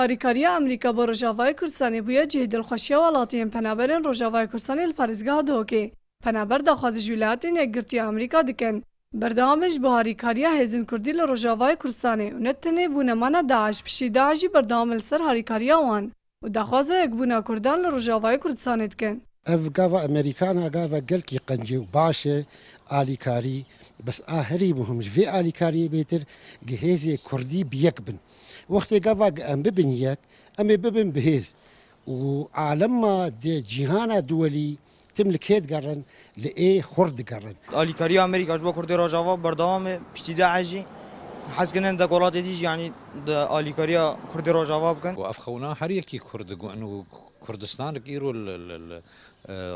Harîkariya Amerîka bo Rojavayê Kurdistanê bûye cihê dilxweşiya welatiyên penaberên Rojavayê Kurdistanê li parêzgeha Duhokê. Penaber daxwazî jûlayatên yekgirtiya Amerîka dikin. Berdewamê ji bo harîkariya hêzên Kurdî li Rojavayê Kurdistanê û ne tenê bûnemana Daeş piştî Daeşî berdewam li ser harîkariya wan û daxwaza Yekbûna Kurdan li Rojavayê Kurdistanê dikin. اف غافا امريكانا گل جلكي قنجي باشي علي كاري بس اهري مهم في علي كاري بيتر جهزي كردي بيكبن وقت غافا ام ببن يك ام ببن بهز وعالم دي جهانا دولي تملك هيد قرن لاي خرد قرن علي كاري امريكا جو كردي راجاوا بردوام بشتي عجي حس كنا ندا قرات يعني دا علي كاري كردي راجاوا بكن وافخونا حريكي كردي کوردستانك ايرو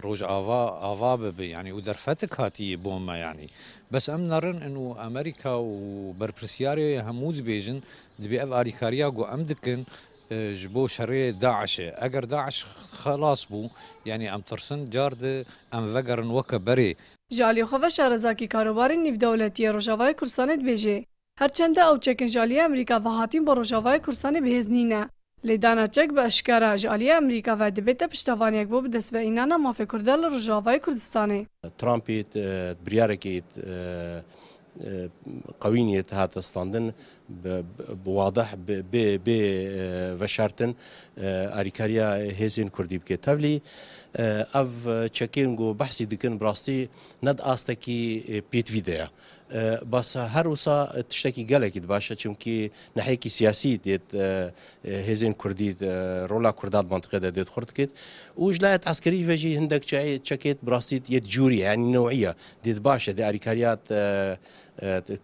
روج آوا آوا ببي يعني ودرفتك هاتي بوما يعني بس ام نرن انه امريكا وبربرسياري همود بيجن دبي اف اريكاريا جو ام دكن جبو شري داعش اگر داعش خلاص بو يعني ام ترسن جارد ام وگرن وكبري جالی خوف شهرزاکی کاروبار نیو دولتی روشاوای کرسانت بیجه هرچند او چکن جالی امریکا و هاتیم با روشاوای کرسان بهزنینه لێدانا چەک بە ئەشکارە ژالیە ئەمریکا و دەبێتە پشتوانێک بۆ بدەستە ئینانە مافێکوردە لە ڕژاوای کوردستانی ترامپیت بریارێکیت قوينية هات ستاندن بواضح ب ب وشارتن اريكاريا هيزين كردي بكي تبلي اف تشكينغو بحثي دكن براستي ند استكي بيت فيديا بس هر وسا تشتكي قالك باشا چونكي ناحية سياسي ديت هيزين كردي رولا كردات منطقة ديت خرد كيت وجلاية عسكري فيجي هندك تشكيت براستي ديت جوري يعني نوعية ديت باشا دي اريكاريات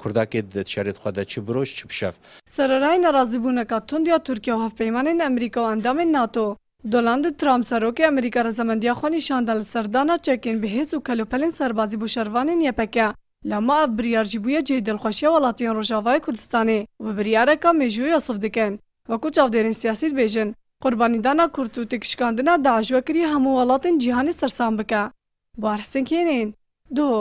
کردکێت دەتشارێت خوادا چی برۆش چ پیشف سەرەرای نەڕازیبوونەکە تونندیا تورکیا و هەفپەیمانین ئەمریکا و ئەندامین ناتۆ دۆلاند ترام سەرۆکی ئەمریکا ڕزەمەندیا خۆنی شاندا لە سەردانا چەکین بەهێز و کەلوپەلین سەربازی بۆ شەروانین یەپەکە لەما ئەف بریارژی بووە جێ دڵخۆشیە وڵاتیان ڕۆژاوای کوردستانی و بریارەکە مێژووی ئەسف دکەن وەکو چاودێرین سیاسیت بێژن قوربانیدانا کورت و تکشکاندنا داژوەکری هەموو وڵاتین جیهانی سەرسان بکە بارحسن کێنین دۆ